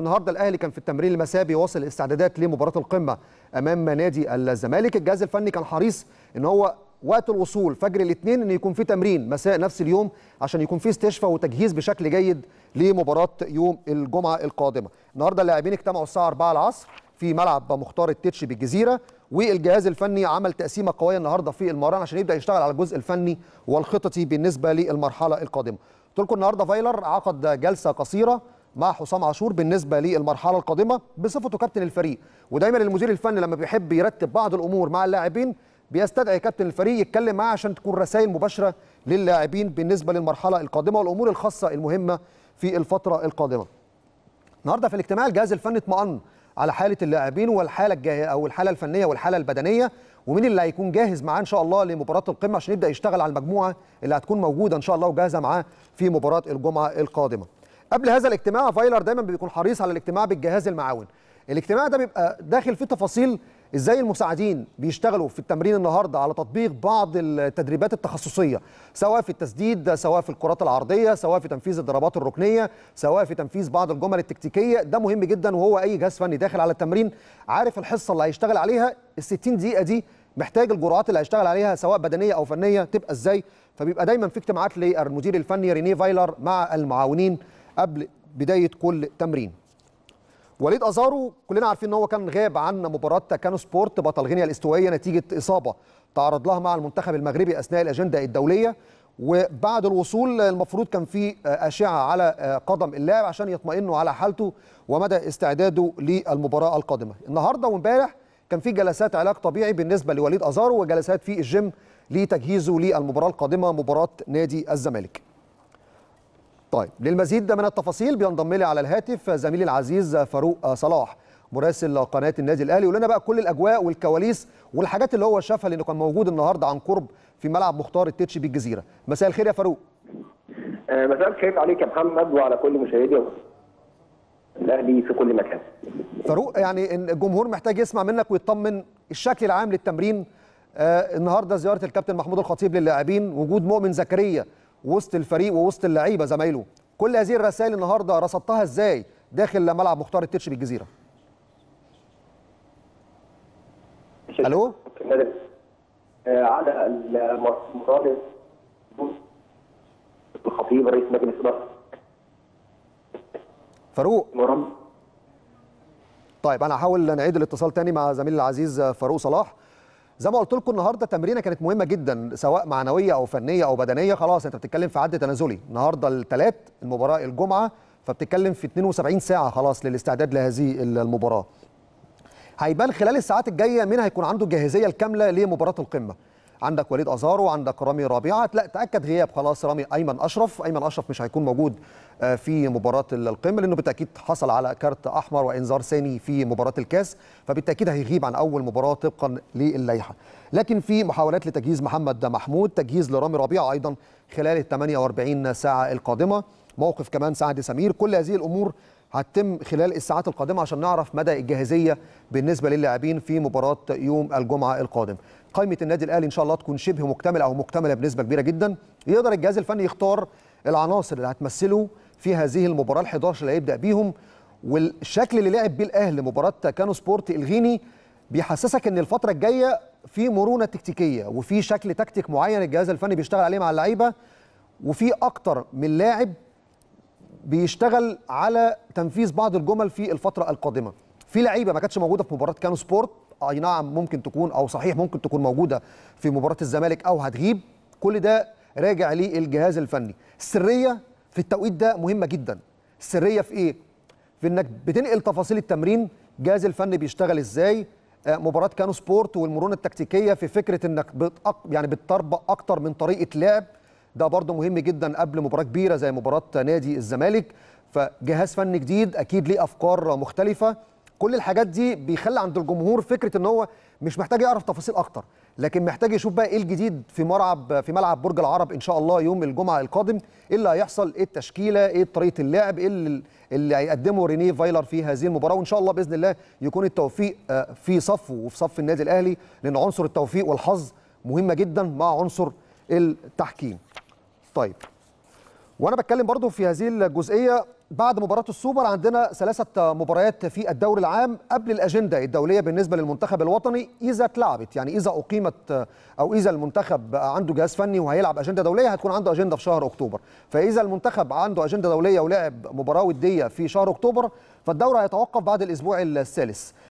النهارده الاهلي كان في التمرين المساء بيواصل الاستعدادات لمباراه القمه امام نادي الزمالك الجهاز الفني كان حريص ان هو وقت الوصول فجر الاثنين ان يكون في تمرين مساء نفس اليوم عشان يكون في استشفاء وتجهيز بشكل جيد لمباراه يوم الجمعه القادمه النهارده اللاعبين اجتمعوا الساعه 4 العصر في ملعب مختار التتش بالجزيره والجهاز الفني عمل تقسيمه قويه النهارده في المران عشان يبدا يشتغل على الجزء الفني والخططي بالنسبه للمرحله القادمه قلت لكم النهارده فايلر عقد جلسه قصيره مع حسام عاشور بالنسبه للمرحله القادمه بصفته كابتن الفريق ودايما المدير الفني لما بيحب يرتب بعض الامور مع اللاعبين بيستدعي كابتن الفريق يتكلم معاه عشان تكون رسائل مباشره للاعبين بالنسبه للمرحله القادمه والامور الخاصه المهمه في الفتره القادمه. النهارده في الاجتماع الجهاز الفني اطمأن على حاله اللاعبين والحاله الجايه او الحاله الفنيه والحاله البدنيه ومين اللي هيكون جاهز معاه ان شاء الله لمباراه القمه عشان يبدا يشتغل على المجموعه اللي هتكون موجوده ان شاء الله وجاهزه معاه في مباراه الجمعه القادمه. قبل هذا الاجتماع فايلر دايما بيكون حريص على الاجتماع بالجهاز المعاون الاجتماع ده بيبقى داخل فيه تفاصيل ازاي المساعدين بيشتغلوا في التمرين النهارده على تطبيق بعض التدريبات التخصصيه سواء في التسديد سواء في الكرات العرضيه سواء في تنفيذ الضربات الركنيه سواء في تنفيذ بعض الجمل التكتيكيه ده مهم جدا وهو اي جهاز فني داخل على التمرين عارف الحصه اللي هيشتغل عليها ال 60 دقيقه دي محتاج الجرعات اللي هيشتغل عليها سواء بدنيه او فنيه تبقى ازاي فبيبقى دايما في اجتماعات للمدير الفني رينيه فايلر مع المعاونين قبل بدايه كل تمرين وليد ازارو كلنا عارفين ان هو كان غاب عن مباراه كانو سبورت بطل غينيا الاستوائيه نتيجه اصابه تعرض لها مع المنتخب المغربي اثناء الاجنده الدوليه وبعد الوصول المفروض كان في اشعه على قدم اللاعب عشان يطمئنوا على حالته ومدى استعداده للمباراه القادمه النهارده وامبارح كان في جلسات علاج طبيعي بالنسبه لوليد ازارو وجلسات في الجيم لتجهيزه للمباراه القادمه مباراه نادي الزمالك طيب للمزيد من التفاصيل بينضم لي على الهاتف زميلي العزيز فاروق صلاح مراسل قناه النادي الاهلي ولنا بقى كل الاجواء والكواليس والحاجات اللي هو شافها لانه كان موجود النهارده عن قرب في ملعب مختار التتش بالجزيره مساء الخير يا فاروق آه، مساء الخير عليك يا محمد وعلى كل مشاهدي الاهلي في كل مكان فاروق يعني الجمهور محتاج يسمع منك ويطمن الشكل العام للتمرين آه، النهارده زياره الكابتن محمود الخطيب للاعبين وجود مؤمن زكريا وسط الفريق ووسط اللعيبه زمايله كل هذه الرسائل النهارده رصدتها ازاي داخل ملعب مختار التتش بالجزيره الو على الخطيب رئيس مجلس اداره فاروق طيب انا هحاول نعيد الاتصال تاني مع زميلي العزيز فاروق صلاح زي ما قلت لكم النهارده تمرينه كانت مهمه جدا سواء معنويه او فنيه او بدنيه خلاص انت بتتكلم في عد تنازلي النهارده الثلاث المباراه الجمعه فبتتكلم في 72 ساعه خلاص للاستعداد لهذه المباراه هيبان خلال الساعات الجايه مين هيكون عنده الجاهزيه الكامله لمباراه القمه عندك وليد ازارو عندك رامي ربيعه لا تاكد غياب خلاص رامي ايمن اشرف ايمن اشرف مش هيكون موجود آه، في مباراه القمه لانه بالتاكيد حصل على كارت احمر وانذار ثاني في مباراه الكاس فبالتاكيد هيغيب عن اول مباراه طبقا للائحه لكن في محاولات لتجهيز محمد محمود تجهيز لرامي ربيعه ايضا خلال ال 48 ساعه القادمه موقف كمان سعد سمير كل هذه الامور هتتم خلال الساعات القادمه عشان نعرف مدى الجاهزيه بالنسبه للاعبين في مباراه يوم الجمعه القادم. قائمه النادي الاهلي ان شاء الله تكون شبه مكتمله او مكتمله بنسبه كبيره جدا. يقدر الجهاز الفني يختار العناصر اللي هتمثله في هذه المباراه ال11 اللي هيبدا بيهم والشكل اللي لعب بيه الاهلي مباراه كانو سبورت الغيني بيحسسك ان الفتره الجايه في مرونه تكتيكيه وفي شكل تكتيك معين الجهاز الفني بيشتغل عليه مع اللعيبه وفي اكتر من لاعب بيشتغل على تنفيذ بعض الجمل في الفتره القادمه في لعيبه ما كانتش موجوده في مباراه كانو سبورت اي نعم ممكن تكون او صحيح ممكن تكون موجوده في مباراه الزمالك او هتغيب كل ده راجع للجهاز الفني السريه في التوقيت ده مهمه جدا السريه في ايه في انك بتنقل تفاصيل التمرين الجهاز الفني بيشتغل ازاي آه، مباراه كانو سبورت والمرونه التكتيكيه في فكره انك بتأق... يعني بتطربق اكتر من طريقه لعب ده برضه مهم جدا قبل مباراه كبيره زي مباراه نادي الزمالك فجهاز فني جديد اكيد ليه افكار مختلفه كل الحاجات دي بيخلي عند الجمهور فكره ان هو مش محتاج يعرف تفاصيل اكتر لكن محتاج يشوف بقى ايه الجديد في ملعب في ملعب برج العرب ان شاء الله يوم الجمعه القادم ايه اللي هيحصل ايه التشكيله ايه طريقه اللعب ايه اللي هيقدمه رينيه فايلر في هذه المباراه وان شاء الله باذن الله يكون التوفيق آه، في صفه وفي صف النادي الاهلي لان عنصر التوفيق والحظ مهمه جدا مع عنصر التحكيم طيب وانا بتكلم برضو في هذه الجزئيه بعد مباراه السوبر عندنا ثلاثه مباريات في الدوري العام قبل الاجنده الدوليه بالنسبه للمنتخب الوطني اذا اتلعبت يعني اذا اقيمت او اذا المنتخب عنده جهاز فني وهيلعب اجنده دوليه هتكون عنده اجنده في شهر اكتوبر فاذا المنتخب عنده اجنده دوليه ولعب مباراه وديه في شهر اكتوبر فالدوري هيتوقف بعد الاسبوع الثالث